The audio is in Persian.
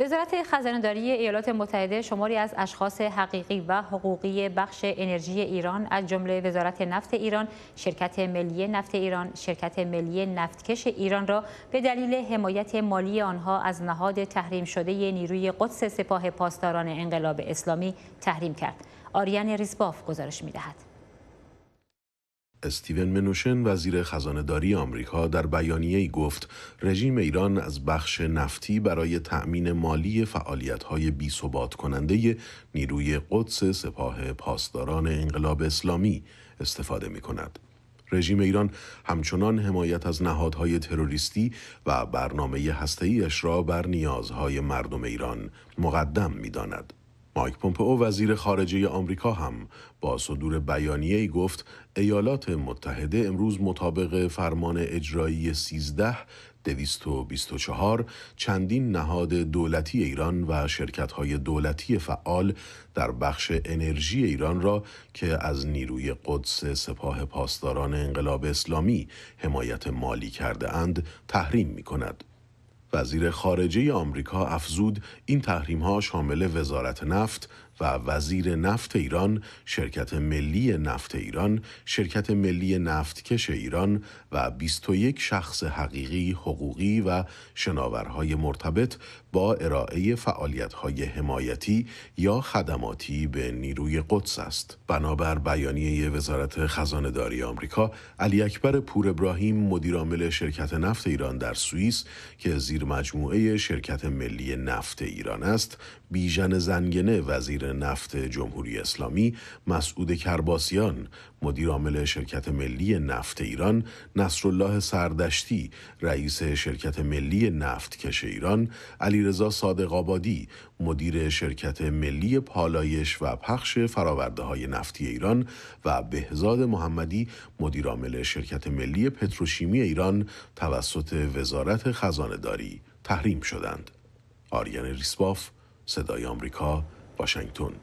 وزارت داری ایالات متحده شماری از اشخاص حقیقی و حقوقی بخش انرژی ایران از جمله وزارت نفت ایران، شرکت ملی نفت ایران، شرکت ملی نفتکش ایران را به دلیل حمایت مالی آنها از نهاد تحریم شده نیروی قدس سپاه پاسداران انقلاب اسلامی تحریم کرد. آریان ریزباف گزارش می‌دهد. استیون منوشن وزیر خزانهداری آمریکا در ای گفت رژیم ایران از بخش نفتی برای تأمین مالی فعالیت‌های ثبات کننده نیروی قدس سپاه پاسداران انقلاب اسلامی استفاده کند. رژیم ایران همچنان حمایت از نهادهای تروریستی و برنامه هسته‌ایش را بر نیازهای مردم ایران مقدم می‌داند. مایک پومپئو وزیر خارجه آمریکا هم با صدور بیانیه ای گفت ایالات متحده امروز مطابق فرمان اجرایی 13 224 چندین نهاد دولتی ایران و های دولتی فعال در بخش انرژی ایران را که از نیروی قدس سپاه پاسداران انقلاب اسلامی حمایت مالی کرده اند تحریم می کند. وزیر خارجه آمریکا افزود این تحریم ها شامل وزارت نفت، و وزیر نفت ایران، شرکت ملی نفت ایران، شرکت ملی نفتکش ایران و 21 شخص حقیقی، حقوقی و شناورهای مرتبط با ارائه فعالیت‌های حمایتی یا خدماتی به نیروی قدس است. بنابر بیانیه وزارت خزانه داری آمریکا، علی اکبر پور ابراهیم عامل شرکت نفت ایران در سوئیس که زیر مجموعه شرکت ملی نفت ایران است، بیژن زنگنه وزیر نفت جمهوری اسلامی مسعود کرباسیان مدیر عامل شرکت ملی نفت ایران نصرالله سردشتی رئیس شرکت ملی نفت کش ایران علیرضا صادق آبادی مدیر شرکت ملی پالایش و پخش فراورده های نفتی ایران و بهزاد محمدی مدیر عامل شرکت ملی پتروشیمی ایران توسط وزارت خزانه داری تحریم شدند. آریان ریسباف صدای آمریکا واشنگتن